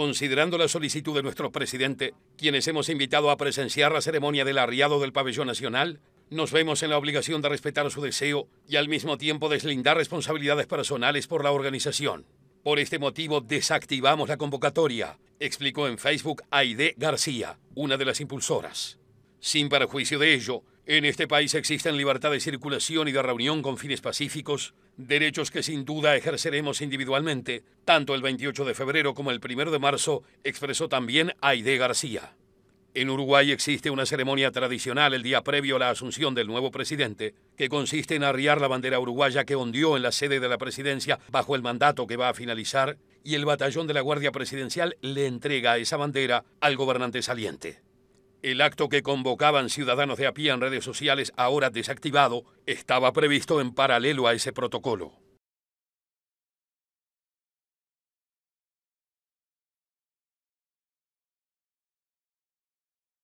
considerando la solicitud de nuestro presidente, quienes hemos invitado a presenciar la ceremonia del arriado del pabellón nacional, nos vemos en la obligación de respetar su deseo y al mismo tiempo deslindar responsabilidades personales por la organización. Por este motivo desactivamos la convocatoria, explicó en Facebook Aide García, una de las impulsoras. Sin perjuicio de ello, en este país existen libertad de circulación y de reunión con fines pacíficos, derechos que sin duda ejerceremos individualmente. Tanto el 28 de febrero como el 1 de marzo expresó también Aide García. En Uruguay existe una ceremonia tradicional el día previo a la asunción del nuevo presidente, que consiste en arriar la bandera uruguaya que ondeó en la sede de la presidencia bajo el mandato que va a finalizar, y el batallón de la Guardia Presidencial le entrega esa bandera al gobernante saliente. El acto que convocaban ciudadanos de a en redes sociales, ahora desactivado, estaba previsto en paralelo a ese protocolo.